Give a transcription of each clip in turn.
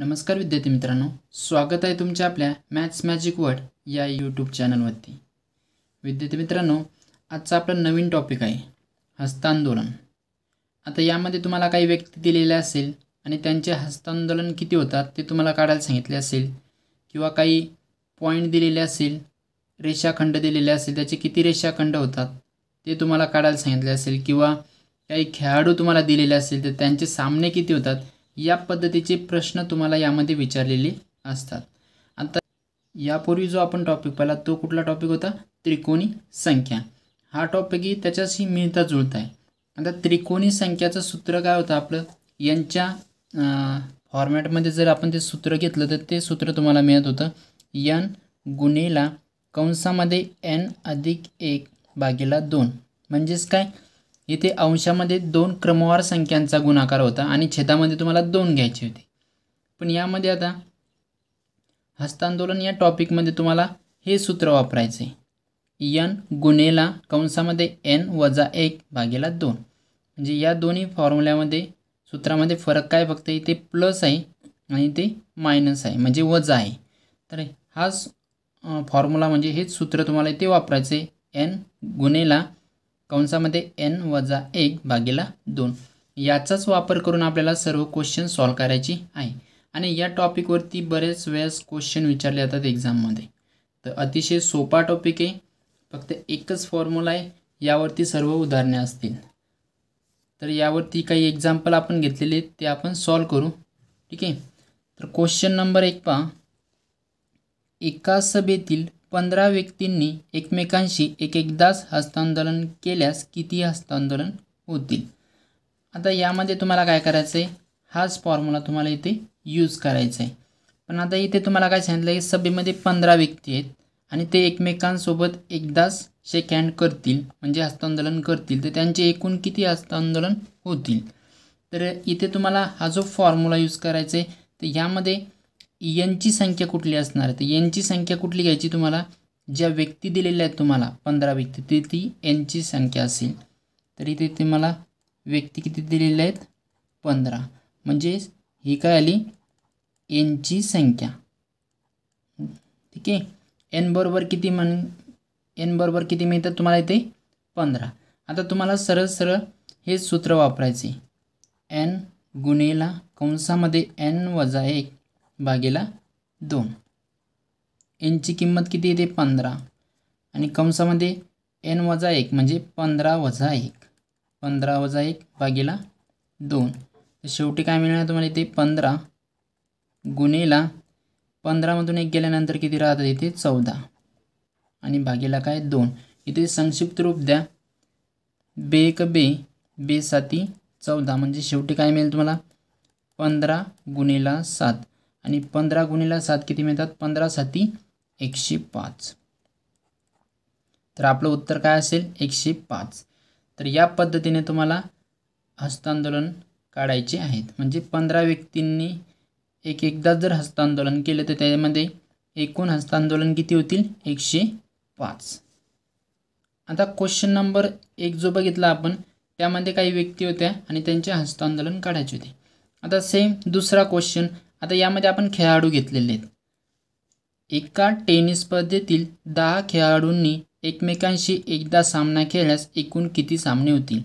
नमस्कार विद्यार्थी मित्रांनो स्वागत आहे तुमच्या आपल्या मॅथ्स मॅजिक वर्ड या यूट्यूब चॅनलवरती विद्यार्थी मित्रांनो आजचा आपला नवीन टॉपिक आहे हस्तांदोलन आता यामध्ये तुम्हाला काही व्यक्ती दिलेल्या असेल आणि त्यांचे हस्तांदोलन किती होतात ते तुम्हाला काढायला सांगितले असेल किंवा काही पॉईंट दिलेले असेल रेषाखंड दिलेले असेल त्याचे किती रेषाखंड होतात ते तुम्हाला काढायला सांगितले असेल किंवा काही खेळाडू तुम्हाला दिलेले असेल तर त्यांचे सामने किती होतात या पद्धतीचे प्रश्न तुम्हाला यामध्ये विचारलेले असतात आता यापूर्वी जो आपण टॉपिक पाहिला तो कुठला टॉपिक होता त्रिकोणी संख्या हा टॉपिकही त्याच्याशी मिळता जुळता आहे आता त्रिकोणी संख्याचं सूत्र काय होतं आपलं यांच्या फॉर्मॅटमध्ये जर आपण ते सूत्र घेतलं तर ते सूत्र तुम्हाला मिळत होतं यन गुणेला कंसामध्ये एन अधिक एक भागेला दोन म्हणजेच काय इथे अंशामध्ये दोन क्रमवार संख्यांचा गुणाकार होता आणि छेदामध्ये तुम्हाला दोन घ्यायचे होते पण यामध्ये आता हस्तांदोलन या टॉपिकमध्ये तुम्हाला हे सूत्र वापरायचे आहे यन गुन्हेला कंसामध्ये एन वजा एक भागेला दोन म्हणजे या दोन्ही फॉर्म्युल्यामध्ये सूत्रामध्ये फरक काय फक्त इथे प्लस आहे आणि ते मायनस आहे म्हणजे वजा आहे तर हाच फॉर्म्युला म्हणजे हेच सूत्र तुम्हाला इथे वापरायचे एन गुन्हेला कंसामध्ये एन वजा एक भागीला दोन याचाच वापर करून आपल्याला सर्व क्वेश्चन सॉल्व करायची आहे आणि या टॉपिकवरती बरेच वेळेस क्वेश्चन विचारले जातात एक्झाममध्ये तर अतिशय सोपा टॉपिक आहे फक्त एकच फॉर्म्युला आहे यावरती सर्व उदाहरणे असतील तर यावरती काही एक्झाम्पल आपण घेतलेले ते आपण सॉल्व करू ठीक आहे तर क्वेश्चन नंबर एक पहा एका सभेतील पंधरा व्यक्तींनी एकमेकांशी एक एकदाच हस्तांदोलन केल्यास किती हस्तांदोलन होतील आता यामध्ये तुम्हाला काय करायचं आहे हाच फॉर्म्युला तुम्हाला इथे यूज करायचा आहे पण आता इथे तुम्हाला काय सांगितलं की सभेमध्ये पंधरा व्यक्ती आहेत आणि ते एकमेकांसोबत एकदाच शेक हँड करतील म्हणजे हस्तांदोलन करतील तर त्यांचे एकूण किती हस्तांदोलन होतील तर इथे तुम्हाला हा जो फॉर्म्युला यूज करायचा आहे तर यामध्ये यांची संख्या कुठली असणार आहे तर यांची संख्या कुठली घ्यायची तुम्हाला ज्या व्यक्ती दिलेल्या आहेत तुम्हाला पंधरा व्यक्ती ते ती यांची संख्या असेल तर इथे तुम्हाला व्यक्ती किती दिलेल्या आहेत पंधरा म्हणजेच ही काय आली एनची संख्या ठीक आहे एन बरोबर किती म्हण एन बरोबर किती मिळतात तुम्हाला इथे पंधरा आता तुम्हाला सरळ सरळ हे सूत्र वापरायचे एन गुन्हेला कंसामध्ये एन वजा एक भागेला दोन एनची किंमत किती येते पंधरा आणि कंसामध्ये एन वजा एक म्हणजे पंधरा वजा एक पंधरा वजा एक भागेला दोन शेवटी काय मिळणार तुम्हाला इथे पंधरा गुणेला पंधरामधून एक गेल्यानंतर किती राहतं इथे चौदा आणि भागेला काय दोन इथे संक्षिप्त रूप द्या बे एक बे बे साती चौदा म्हणजे शेवटी काय मिळेल तुम्हाला पंधरा गुणेला सात आणि पंधरा गुणीला सात किती मिळतात पंधरा साती एकशे पाच तर आपलं उत्तर काय असेल एकशे पाच तर या पद्धतीने तुम्हाला हस्तांदोलन काढायचे आहेत म्हणजे पंधरा व्यक्तींनी एक एकदा जर हस्तांदोलन केलं तर त्यामध्ये एकूण हस्तांदोलन किती होतील एकशे पाच आता क्वेश्चन नंबर एक जो बघितला आपण त्यामध्ये काही व्यक्ती होत्या आणि त्यांचे हस्तांदोलन काढायचे होते आता सेम दुसरा क्वेश्चन आता यामध्ये आपण खेळाडू घेतलेले आहेत एका टेनिस स्पर्धेतील दहा खेळाडूंनी एकमेकांशी एकदा सामना खेळल्यास एकूण किती सामने होतील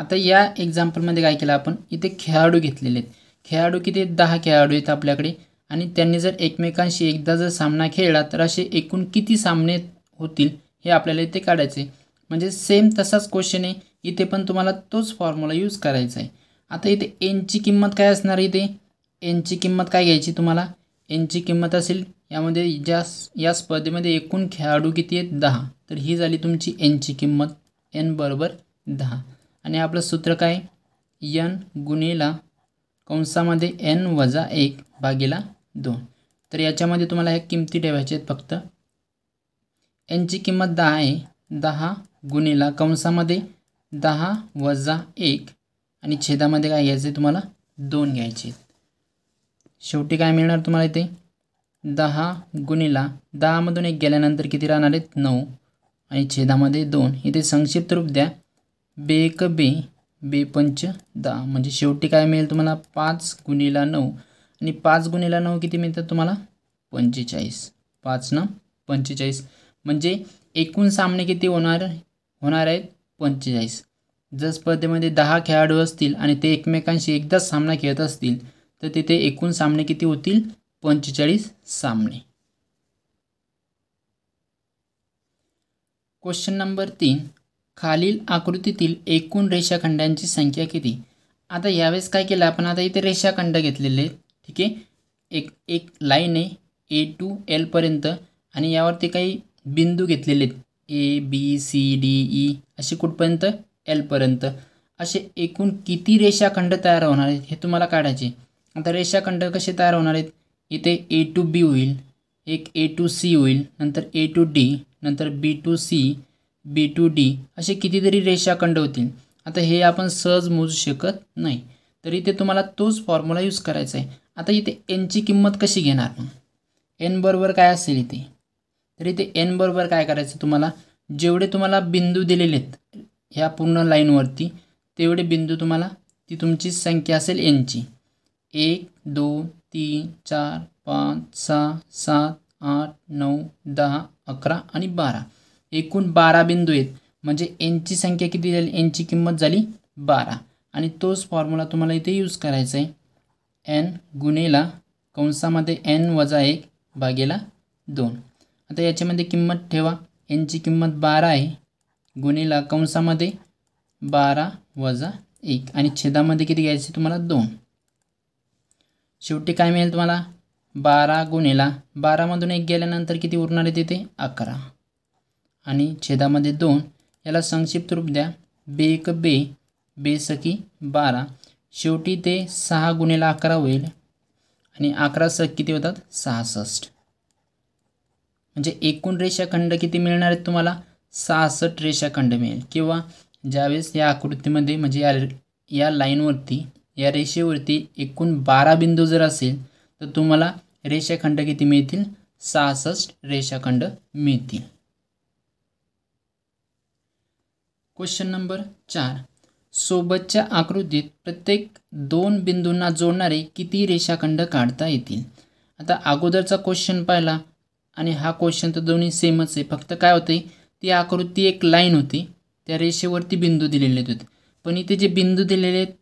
आता या एक्झाम्पलमध्ये काय केलं आपण इथे खेळाडू घेतलेले आहेत खेळाडू किती दहा खेळाडू आहेत आपल्याकडे आणि त्यांनी जर एकमेकांशी एकदा जर सामना खेळला तर असे एकूण किती सामने होतील हे आपल्याला इथे काढायचे म्हणजे सेम तसाच क्वेश्चन आहे इथे पण तुम्हाला तोच फॉर्म्युला यूज करायचा आहे आता इथे एनची किंमत काय असणार इथे एनची किंमत काय घ्यायची तुम्हाला एनची किंमत असेल यामध्ये ज्या या स्पर्धेमध्ये एकूण खेळाडू किती आहेत दहा तर ही झाली तुमची एनची किंमत एन बरोबर दहा आणि आपलं सूत्र काय यन गुणिला कंसामध्ये एन वजा एक भागीला दोन तर याच्यामध्ये तुम्हाला ह्या किमती ठेवायच्या आहेत फक्त एनची किंमत दहा आहे दहा गुणेला कंसामध्ये दहा वजा एक आणि छेदामध्ये काय घ्यायचं तुम्हाला दोन घ्यायचे आहेत शेवटी काय मिळणार तुम्हाला इथे दहा गुणिला दहामधून एक गेल्यानंतर किती राहणार आहेत नऊ आणि छेदामध्ये दोन इथे संक्षिप्त रूप द्या बे एक बे बे पंच दहा म्हणजे शेवटी काय मिळेल तुम्हाला पाच गुणिला नऊ आणि पाच गुणिला नऊ किती मिळतात तुम्हाला पंचेचाळीस पाच ना पंचेचाळीस म्हणजे एकूण सामने किती होणार होणार आहेत पंचेचाळीस जर स्पर्धेमध्ये दहा खेळाडू असतील आणि ते एकमेकांशी एकदाच सामना खेळत असतील तर तिथे एकूण सामने किती होतील पंचेचाळीस सामने क्वेश्चन नंबर तीन खालील आकृतीतील एकूण रेषाखंडांची संख्या किती आता यावेळेस काय केलं आपण आता इथे रेषाखंड घेतलेले आहेत ठीक आहे एक एक लाईन आहे ए टू एलपर्यंत आणि यावरती काही बिंदू घेतलेले आहेत A B C D E असे कुठपर्यंत एलपर्यंत असे एकूण किती रेषाखंड तयार होणार आहेत हे तुम्हाला काढायचे आता रेषाखंड कसे तयार होणार आहेत इथे ए टू बी होईल एक ए टू सी होईल नंतर ए टू डी नंतर B to C B to D असे कितीतरी रेषाखंड होतील आता हे आपण सहज मोजू शकत नाही तर इथे तुम्हाला तोच फॉर्म्युला यूज करायचा आहे आता इथे एनची किंमत कशी घेणार एन बरोबर काय असेल इथे तर इथे एन बरोबर काय करायचं तुम्हाला जेवढे तुम्हाला बिंदू दिलेले आहेत ह्या पूर्ण लाईनवरती तेवढे बिंदू तुम्हाला ती तुमची संख्या असेल एनची एक दोन तीन चार पाच सहा सात आठ नऊ दहा अकरा आणि बारा एकूण बारा बिंदू आहेत म्हणजे एनची संख्या किती झाली एनची किंमत झाली बारा आणि तोच फॉर्म्युला तुम्हाला इथे यूज करायचा आहे एन गुन्हेला कंसामध्ये एन वजा एक भागेला दोन आता याच्यामध्ये किंमत ठेवा एनची किंमत बारा आहे गुन्हेला कंसामध्ये बारा वजा एक आणि छेदामध्ये किती घ्यायचे तुम्हाला दोन शेवटी काय मिळेल तुम्हाला बारा गुणेला बारामधून एक गेल्यानंतर किती उरणार आहे तिथे अकरा आणि छेदामध्ये दोन याला संक्षिप्त रूप द्या बेक बे सखी बारा शेवटी ते सहा गुणेला अकरा होईल आणि अकरा सख किती होतात सहासष्ट म्हणजे एकूण रेषाखंड किती मिळणार आहेत तुम्हाला सहासष्ट रेषाखंड मिळेल किंवा ज्यावेळेस या आकृतीमध्ये म्हणजे या या लाईनवरती या रेषेवरती एकूण बारा बिंदू जर असेल तर तुम्हाला रेषाखंड किती मिळतील सहासष्ट रेषाखंड मिळतील क्वेश्चन नंबर चार सोबतच्या आकृतीत प्रत्येक दोन बिंदूंना जोडणारे किती रेषाखंड काढता येतील आता अगोदरचा क्वेश्चन पाहिला आणि हा क्वेश्चन तर दोन्ही सेमच आहे फक्त काय होते ती आकृती एक लाईन होती त्या रेषेवरती बिंदू दिलेले होते पण इथे जे बिंदू दिलेले आहेत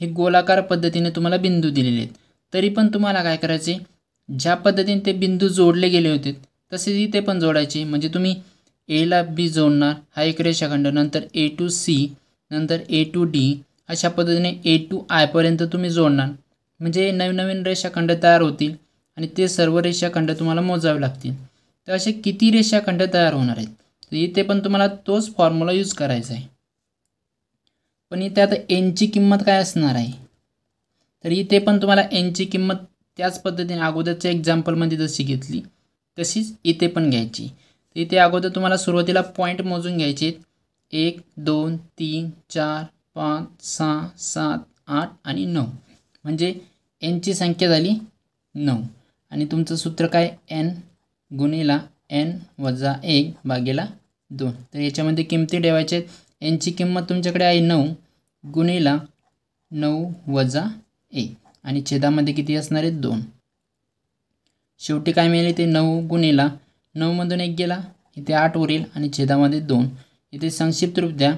हे गोलाकार पद्धतीने तुम्हाला बिंदू दिलेले आहेत तरी पण तुम्हाला काय करायचे ज्या पद्धतीने ते बिंदू जोडले गेले होते तसेच इथे पण जोडायचे म्हणजे तुम्ही एला बी जोडणार हा एक रेषाखंड नंतर ए टू सी नंतर ए टू डी अशा पद्धतीने ए टू आयपर्यंत तुम्ही जोडणार म्हणजे नवीन नवीन रेषाखंड तयार होतील आणि ते सर्व रेषाखंड तुम्हाला मोजावे लागतील तर असे किती रेषाखंड तयार होणार आहेत तर इथे पण तुम्हाला तोच फॉर्म्युला यूज करायचा आहे पण इथे आता एनची किंमत काय असणार आहे तर इथे पण तुम्हाला एनची किंमत त्याच पद्धतीने अगोदरच्या एक्झाम्पलमध्ये जशी घेतली तशीच इथे पण घ्यायची तर इथे अगोदर तुम्हाला सुरुवातीला पॉईंट मोजून घ्यायचे एक दोन तीन चार पाच सहा सात आठ आणि नऊ म्हणजे एनची संख्या झाली नऊ आणि तुमचं सूत्र काय एन गुणेला एन वजा एक भागेला दोन तर याच्यामध्ये किमती ठेवायच्या आहेत यांची किंमत तुमच्याकडे आहे नऊ गुणेला नऊ वजा एक आणि छेदामध्ये किती असणार आहे दोन शेवटी काय मिळेल ते नऊ गुणेला नऊमधून एक गेला इथे आठ उरेल आणि छेदामध्ये दोन इथे संक्षिप्त रूप द्या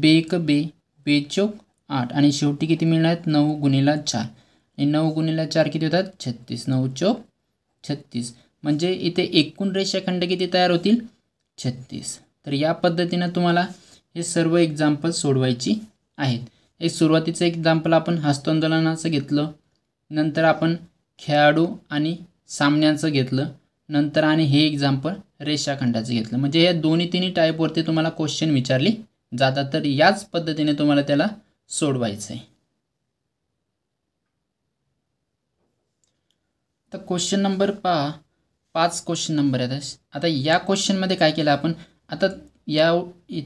बे क बे बे चोक आठ आणि शेवटी किती मिळणार आहेत नऊ गुणेला चार आणि नऊ गुणेला चार किती होतात छत्तीस नऊ चोक छत्तीस म्हणजे इथे एकूण रेषाखंड किती तयार होतील छत्तीस तर या पद्धतीनं तुम्हाला हे सर्व एक्झाम्पल सोडवायची आहेत एक सुरुवातीचं एक्झाम्पल आपण हस्तांदोलनाचं घेतलं नंतर आपण खेळाडू आणि सामन्यांचं घेतलं नंतर आणि हे एक्झाम्पल रेषाखंडाचं घेतलं म्हणजे या दोन्ही तिन्ही टाईपवरती तुम्हाला क्वेश्चन विचारले जातात तर याच पद्धतीने तुम्हाला त्याला सोडवायचं आहे तर क्वेश्चन नंबर पहा पाच क्वेश्चन नंबर आहेत आता या क्वेश्चनमध्ये काय केलं आपण आता या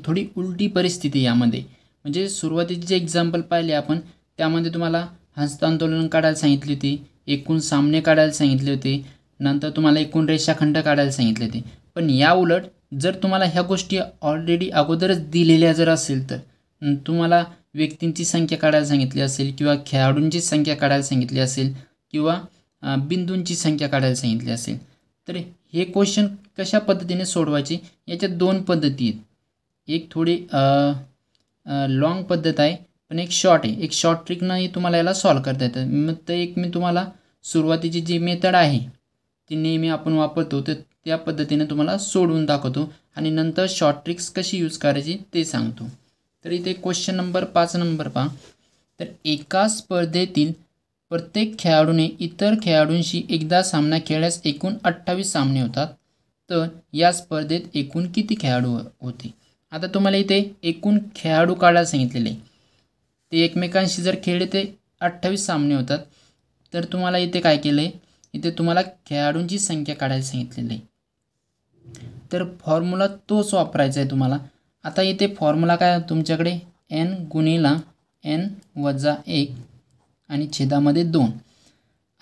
थोडी उलटी परिस्थिती यामध्ये म्हणजे सुरुवातीचे जे एक्झाम्पल पाहिले आपण त्यामध्ये तुम्हाला हस्त आंदोलन काढायला सांगितली होती एकूण सामने काढायला सांगितले होते नंतर तुम्हाला एकूण रेषाखंड काढायला सांगितले होते पण या उलट जर तुम्हाला ह्या गोष्टी ऑलरेडी अगोदरच दिलेल्या जर असेल तर तुम्हाला व्यक्तींची संख्या काढायला सांगितली असेल किंवा खेळाडूंची संख्या काढायला सांगितली असेल किंवा बिंदूंची संख्या काढायला सांगितली असेल तर हे क्वेश्चन कशा पद्धतीने सोडवायचे याच्या दोन पद्धती आहेत एक थोडी लॉंग पद्धत आहे पण एक शॉर्ट आहे एक शॉर्ट ही तुम्हाला याला सॉल्व करता येतं मग तर एक मी तुम्हाला सुरुवातीची जी मेथड आहे ती नेहमी आपण वापरतो तर त्या पद्धतीने तुम्हाला सोडवून दाखवतो आणि नंतर शॉर्ट ट्रिक्स कशी यूज करायची ते सांगतो तर इथे क्वेश्चन नंबर पाच नंबर पहा तर एका स्पर्धेतील प्रत्येक खेळाडूने इतर खेळाडूंशी एकदा सामना खेळल्यास एकूण अठ्ठावीस सामने होतात तर या स्पर्धेत एकूण किती खेळाडू हो- होते आता तुम्हाला इथे एकूण खेळाडू काढायला सांगितलेले ते एकमेकांशी जर खेळले ते अठ्ठावीस सामने होतात तर तुम्हाला इथे काय केलं आहे इथे तुम्हाला खेळाडूंची संख्या काढायला सांगितलेली आहे तर फॉर्म्युला तोच वापरायचा आहे तुम्हाला आता इथे फॉर्म्युला काय तुमच्याकडे एन गुणिला एन वजा एक आणि छेदामध्ये दोन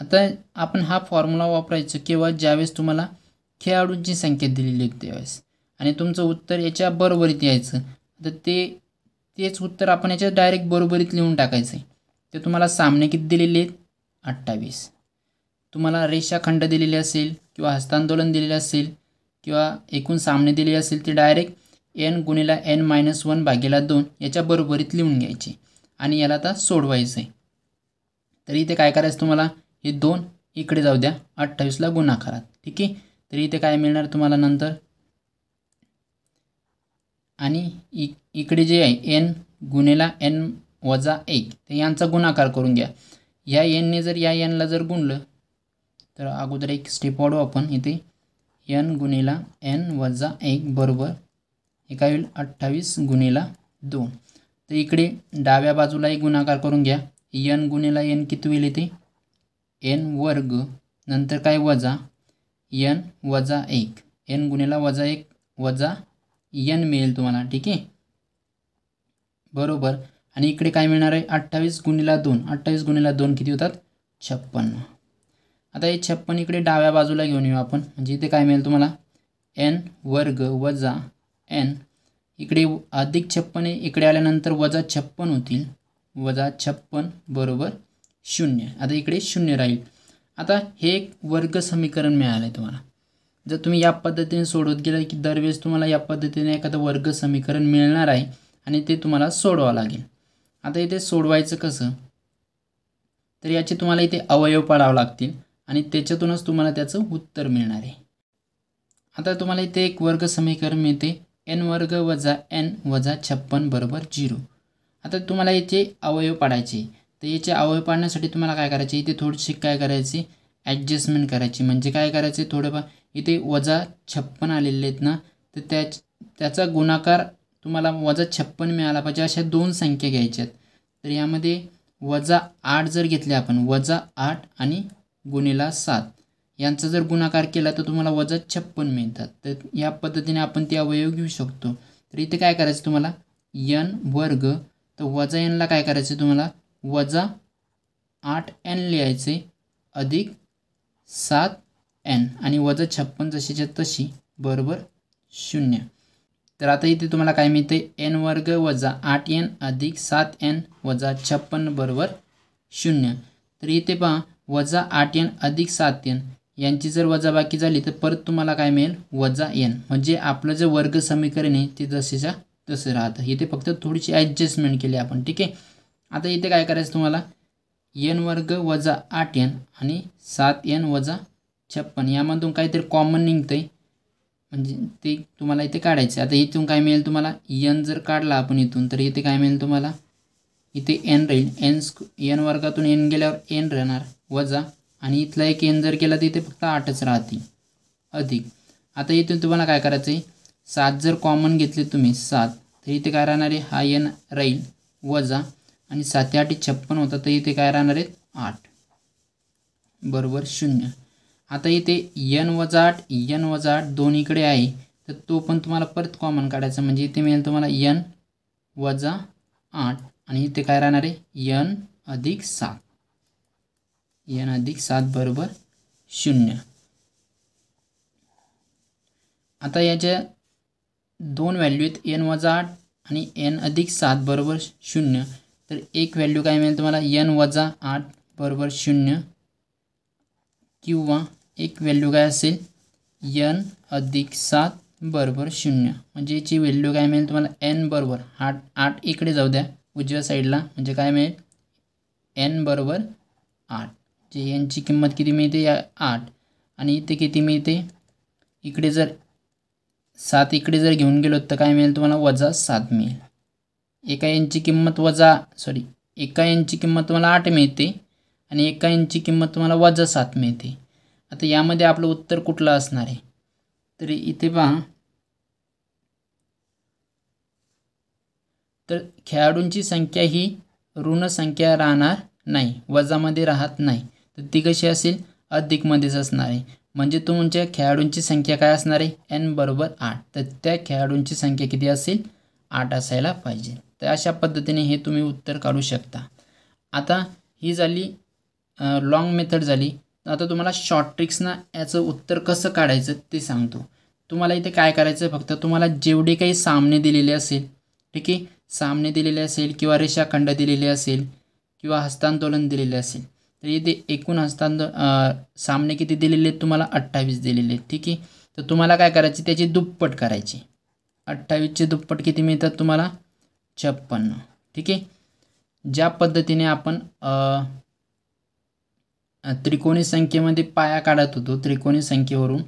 आता आपण हा फॉर्म्युला वापरायचं केव्हा ज्यावेळेस तुम्हाला खेळाडूंची संख्या दिलेली होती त्यावेळेस आणि तुमचं उत्तर याच्या बरोबरीत यायचं तर ते तेच उत्तर आपण याच्या डायरेक्ट बरोबरीत लिहून टाकायचं आहे ते तुम्हाला सामने किती दिलेले आहेत अठ्ठावीस तुम्हाला रेषाखंड दिलेले असेल किंवा हस्तांदोलन दिलेले असेल किंवा एकूण सामने दिलेले असेल ते डायरेक्ट एन गुणिला एन मायनस वन भागेला दोन याच्या बरोबरीत लिहून घ्यायचे आणि याला आता सोडवायचं आहे तर इथे काय करायचं तुम्हाला हे दोन इकडे जाऊ द्या अठ्ठावीसला गुणाकारात ठीक आहे तर इथे काय मिळणार तुम्हाला नंतर आणि इ इकडे जे आहे एन गुन्हेला एन वजा एक तर यांचा गुणाकार करून घ्या या एनने जर या एनला जर गुणलं तर अगोदर एक स्टेप वाढू आपण इथे एन गुन्हेला एन वजा एक बरोबर हे काय होईल अठ्ठावीस गुन्हेला दोन तर इकडे डाव्या बाजूलाही गुणाकार करून घ्या यन गुणेला एन किती होईल इथे एन वर्ग नंतर काय वजा यन वजा एक एन गुणेला वजा एक वजा यन मिळेल तुम्हाला ठीक आहे बरोबर आणि इकडे काय मिळणार आहे अठ्ठावीस गुन्हेला दोन अठ्ठावीस गुन्हेला दोन किती होतात छप्पन आता हे छप्पन इकडे डाव्या बाजूला घेऊन येऊ आपण म्हणजे इथे काय मिळेल तुम्हाला एन वर्ग वजा एन इकडे अधिक छप्पन इकडे आल्यानंतर वजा छप्पन होतील वजा छप्पन बरोबर शून्य आता इकडे शून्य राहील आता हे एक वर्ग समीकरण मिळालं आहे तुम्हाला जर तुम्ही या पद्धतीने सोडवत गेला की दरवेळेस तुम्हाला या पद्धतीने एखादं वर्ग समीकरण मिळणार आहे आणि ते तुम्हाला सोडवावं लागेल आता इथे सोडवायचं कसं तर याचे तुम्हाला इथे अवयव पाडावं लागतील आणि त्याच्यातूनच तुम्हाला त्याचं उत्तर मिळणार आहे आता तुम्हाला इथे एक वर्ग समीकरण मिळते एन वर्ग वजा एन वजा छप्पन बरोबर झिरो आता तुम्हाला याचे अवयव पाडायचे तर याचे अवयव पाडण्यासाठी तुम्हाला काय करायचे इथे थोडीशी काय करायची ॲडजस्टमेंट करायची म्हणजे काय करायचे थोडंफार इथे वजा छप्पन आलेले आहेत ना तर त्या त्याचा गुणाकार तुम्हाला वजा छप्पन मिळाला पाहिजे अशा दोन संख्या घ्यायच्या आहेत तर यामध्ये वजा आठ जर घेतले आपण वजा आठ आणि गुणिला सात यांचा जर गुणाकार केला तर तुम्हाला वजा छप्पन मिळतात तर या पद्धतीने आपण ते अवयव घेऊ शकतो तर इथे काय करायचं तुम्हाला यन वर्ग तर वजा एनला काय करायचं तुम्हाला वजा आठ एन लिहायचे अधिक सात एन आणि वजा छप्पन जशीच्या तशी बरोबर शून्य तर आता इथे तुम्हाला काय मिळते एन वर्ग वजा आठ एन अधिक सात एन वजा छप्पन बरोबर शून्य तर इथे पहा वजा आठ एन अधिक सात एन यांची जर वजा बाकी झाली तर परत तुम्हाला काय मिळेल वजा एन म्हणजे आपलं जे वर्ग समीकरण आहे ते जसेच्या तसं राहतं इथे फक्त थोडीशी ॲडजस्टमेंट केली आपण ठीक आहे आता इथे काय करायचं तुम्हाला एन वर्ग वजा आठ एन आणि सात एन वजा छप्पन यामधून काहीतरी कॉमन निघतं आहे म्हणजे ते तुम्हाला इथे काढायचं आता इथून काय मिळेल तुम्हाला एन जर काढला आपण इथून तर इथे काय मिळेल तुम्हाला इथे एन राहील एन स्क एन वर्गातून एन गेल्यावर एन राहणार वजा आणि इथला एक एन जर केला तर इथे फक्त आठच राहतील अधिक आता इथून तुम्हाला काय करायचं आहे सात जर कॉमन घेतले तुम्ही सात तर इथे काय राहणार आहे हा एन राहील वजा आणि सात आठ छप्पन होता तर इथे काय राहणार आहेत आठ बरोबर शून्य आता इथे यन वजा आठ यन वजा आठ दोन्हीकडे आहे तर तो पण तुम्हाला परत कॉमन काढायचा म्हणजे इथे मिळेल तुम्हाला यन वजा आठ आणि इथे काय राहणार आहे यन अधिक सात यन अधिक सात बरोबर शून्य आता याच्या दोन व्हॅल्यू आहेत एन वजा आठ आणि एन अधिक सात बरोबर शून्य तर एक व्हॅल्यू काय मिळेल तुम्हाला एन वजा आठ बरोबर शून्य किंवा एक व्हॅल्यू काय असेल यन अधिक सात बरोबर शून्य म्हणजे याची व्हॅल्यू काय मिळेल तुम्हाला एन बरोबर आठ आठ इकडे जाऊ द्या उजव्या साईडला म्हणजे काय मिळेल एन बरोबर आठ जे यांची किंमत किती मिळते या आठ आणि इथे किती मिळते इकडे जर सात इकडे जर घेऊन गेलो तर काय मिळेल तुम्हाला वजा सात मिळेल एका यांची किंमत वजा सॉरी एका यांची किंमत तुम्हाला आठ मिळते आणि एका यांची किंमत तुम्हाला वजा सात मिळते आता यामध्ये आपलं उत्तर कुठलं असणार आहे तर इथे पहा तर खेळाडूंची संख्या ही ऋण संख्या राहणार नाही वजामध्ये राहत नाही तर ती कशी असेल अधिकमध्येच असणार आहे म्हणजे तुमच्या खेळाडूंची संख्या काय असणार आहे एन बरोबर आठ तर त्या खेळाडूंची संख्या किती असेल आठ असायला पाहिजे तर अशा पद्धतीने हे तुम्ही उत्तर काढू शकता आता ही झाली लाँग मेथड झाली आता तुम्हाला शॉर्ट ट्रिक्सना याचं उत्तर कसं काढायचं ते सांगतो तुम्हाला इथे काय करायचं फक्त तुम्हाला जेवढे काही सामने दिलेले असेल ठीक आहे सामने दिलेले असेल किंवा रेषाखंड दिलेले असेल किंवा हस्तांदोलन दिलेले असेल तर इथे एकूण हस्तांतर सामने किती दिलेले आहेत तुम्हाला अठ्ठावीस दिलेले आहेत ठीक आहे तर तुम्हाला काय करायचे त्याची दुप्पट करायची अठ्ठावीसचे दुप्पट किती मिळतात तुम्हाला छप्पन्न ठीक आहे ज्या पद्धतीने आपण त्रिकोणी संख्येमध्ये पाया काढत होतो त्रिकोणी संख्येवरून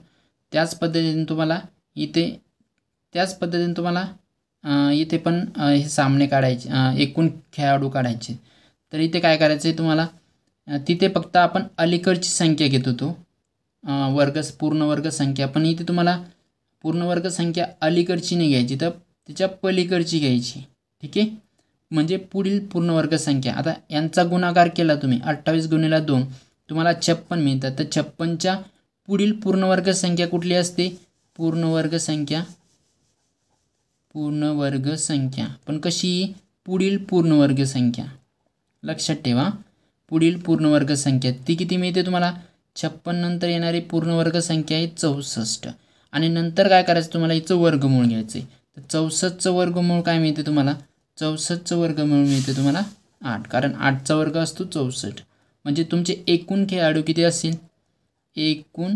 त्याच पद्धतीने तुम्हाला इथे त्याच पद्धतीने तुम्हाला इथे पण हे सामने काढायचे एकूण खेळाडू काढायचे तर इथे काय करायचं आहे तुम्हाला तिथे फक्त आपण अलीकडची संख्या घेत होतो वर्ग पूर्ण वर्ग संख्या पण इथे तुम्हाला पूर्ण वर्ग संख्या अलीकडची नाही घ्यायची तर तिच्या पलीकडची घ्यायची ठीक आहे म्हणजे पुढील पूर्ण वर्ग संख्या आता यांचा गुणाकार केला तुम्ही अठ्ठावीस गुन्हेला दोन तुम्हाला छप्पन मिळतात तर छप्पनच्या पुढील पूर्ण वर्ग संख्या कुठली असते पूर्ण वर्ग संख्या पूर्ण वर्ग संख्या पण कशी पुढील पूर्ण वर्ग संख्या लक्षात ठेवा पुढील पूर्णवर्ग संख्या ती किती मिळते तुम्हाला छप्पन नंतर येणारी पूर्णवर्ग संख्या आहे चौसष्ट आणि नंतर काय करायचं तुम्हाला हिचं वर्गमूळ घ्यायचं आहे तर चौसष्टचं वर्गमूळ काय मिळते तुम्हाला चौसष्टचं वर्गमूळ मिळते तुम्हाला आठ कारण आठचा वर्ग असतो चौसष्ट म्हणजे तुमचे एकूण खेळाडू किती असतील एकूण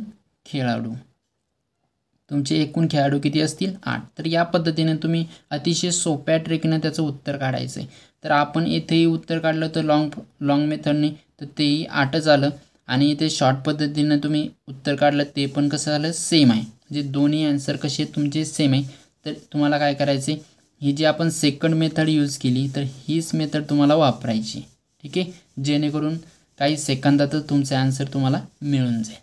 खेळाडू तुमचे एकूण खेळाडू किती असतील आठ तर या पद्धतीने तुम्ही अतिशय सोप्या ट्रेकनं त्याचं उत्तर काढायचं आहे तर आपण इथेही उत्तर काढलं तर लाँग लाँग मेथडने तर तेही आठच आलं आणि इथे शॉर्ट पद्धतीनं तुम्ही उत्तर काढलं ते पण कसं झालं सेम आहे म्हणजे दोन्ही आन्सर कसे तुमचे सेम आहे तर तुम्हाला काय करायचं ही जी आपण सेकंड मेथड यूज केली तर हीच मेथड तुम्हाला वापरायची ठीक आहे जेणेकरून काही सेकंदातच तुमचे आन्सर तुम्हाला मिळून जाईल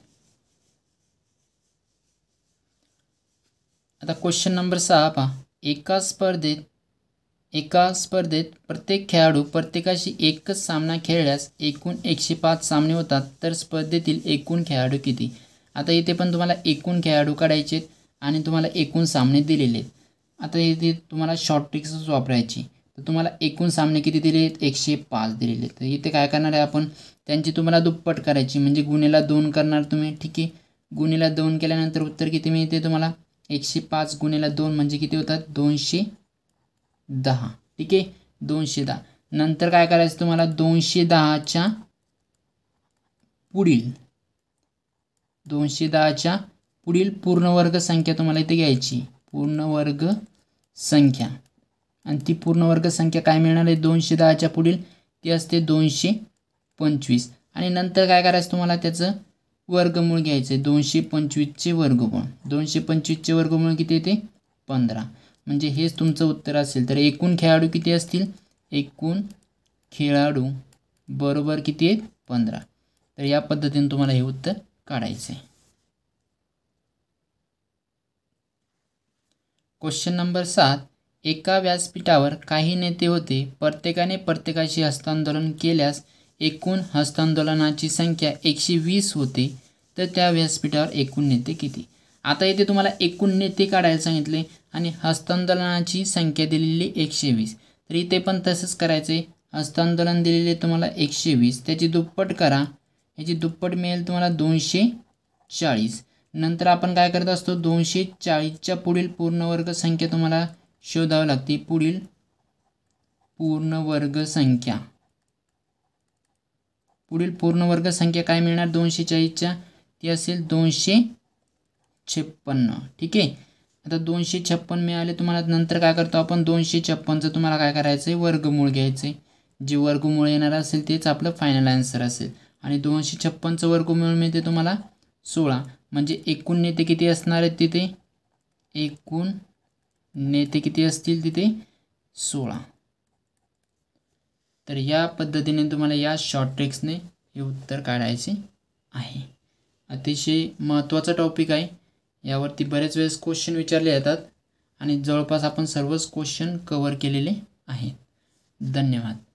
आता क्वेश्चन नंबर सहा पहा एका स्पर्धेत एका स्पर्धेत प्रत्येक खेळाडू प्रत्येकाशी एकच सामना खेळल्यास एकूण एकशे पाच सामने होतात तर स्पर्धेतील एकूण खेळाडू किती आता इथे पण तुम्हाला एकूण खेळाडू काढायचे आणि तुम्हाला एकूण सामने दिलेले आहेत आता इथे तुम्हाला शॉर्ट ट्रिक्सच वापरायची तर तुम्हाला एकूण सामने किती दिले आहेत एकशे पाच दिलेले आहेत तर इथे काय करणार आहे आपण त्यांची तुम्हाला दुप्पट करायची म्हणजे गुन्ह्याला दोन करणार तुम्ही ठीक आहे गुन्हेला दोन केल्यानंतर उत्तर किती मिळते तुम्हाला एकशे पाच गुणेला दोन म्हणजे किती होतात दोनशे दहा ठीक आहे दोनशे दहा नंतर काय करायचं तुम्हाला दोनशे दहाच्या पुढील दोनशे दहाच्या पुढील पूर्णवर्ग संख्या तुम्हाला इथे घ्यायची पूर्णवर्ग संख्या आणि ती पूर्णवर्ग संख्या काय मिळणार आहे दोनशे दहाच्या पुढील ती असते दोनशे पंचवीस आणि नंतर काय करायचं तुम्हाला त्याचं वर्गमूळ घ्यायचे दोनशे पंचवीसचे वर्गमूळ दोनशे पंचवीसचे वर्गमूळ किती येते पंधरा म्हणजे हेच तुमचं उत्तर असेल तर एकूण खेळाडू किती असतील एकूण खेळाडू बरोबर किती आहेत पंधरा तर या पद्धतीने तुम्हाला हे उत्तर काढायचं आहे क्वेश्चन नंबर सात एका व्यासपीठावर काही नेते होते प्रत्येकाने प्रत्येकाशी हस्तांतरण केल्यास एकूण हस्तांदोलनाची संख्या एकशे वीस होते तर त्या व्यासपीठावर एकूण नेते किती आता इथे तुम्हाला एकूण नेते काढायला सांगितले आणि हस्तांदोलनाची संख्या दिलेली एकशे वीस तर इथे पण तसंच करायचं आहे हस्तांदोलन दिलेले तुम्हाला एकशे वीस त्याची दुप्पट करा याची दुप्पट मिळेल तुम्हाला दोनशे चाळीस नंतर आपण काय करत असतो दोनशे चाळीसच्या पुढील पूर्णवर्ग संख्या तुम्हाला शोधावी लागते पुढील पूर्णवर्ग संख्या पुढील वर्ग संख्या काय मिळणार दोनशे चाळीसच्या ती असेल दोनशे छप्पन्न ठीक आहे आता दोनशे छप्पन मिळाले तुम्हाला नंतर काय करतो आपण दोनशे छप्पनचं तुम्हाला काय करायचं आहे वर्गमूळ घ्यायचं आहे जे वर्गमूळ येणार असेल तेच आपलं फायनल आन्सर असेल आणि दोनशे छप्पनचं वर्गमूळ मिळते तुम्हाला सोळा म्हणजे एकूण नेते किती असणार आहेत तिथे एकूण नेते किती असतील तिथे सोळा तर या पद्धतीने तुम्हाला या शॉर्ट ने हे उत्तर काढायचे आहे अतिशय महत्त्वाचा टॉपिक आहे यावरती बरेच वेळेस क्वेश्चन विचारले जातात आणि जवळपास आपण सर्वच क्वेश्चन कवर केलेले आहेत धन्यवाद